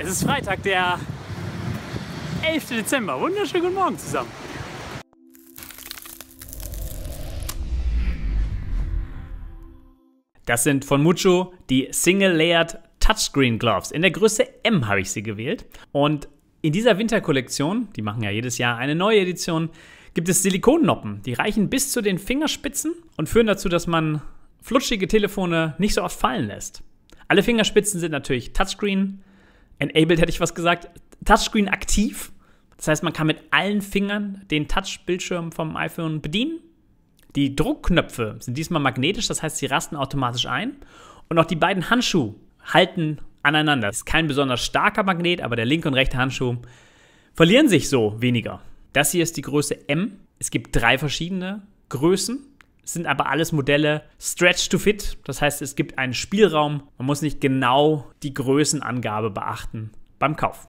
Es ist Freitag, der 11. Dezember. Wunderschönen guten Morgen zusammen. Das sind von Mucho die Single Layered Touchscreen Gloves. In der Größe M habe ich sie gewählt. Und in dieser Winterkollektion, die machen ja jedes Jahr eine neue Edition, gibt es Silikonnoppen. Die reichen bis zu den Fingerspitzen und führen dazu, dass man flutschige Telefone nicht so oft fallen lässt. Alle Fingerspitzen sind natürlich Touchscreen, enabled hätte ich was gesagt, Touchscreen aktiv. Das heißt, man kann mit allen Fingern den Touchbildschirm vom iPhone bedienen. Die Druckknöpfe sind diesmal magnetisch, das heißt, sie rasten automatisch ein. Und auch die beiden Handschuhe halten aneinander. Das Ist kein besonders starker Magnet, aber der linke und rechte Handschuh verlieren sich so weniger. Das hier ist die Größe M. Es gibt drei verschiedene Größen sind aber alles Modelle stretch to fit. Das heißt, es gibt einen Spielraum. Man muss nicht genau die Größenangabe beachten beim Kauf.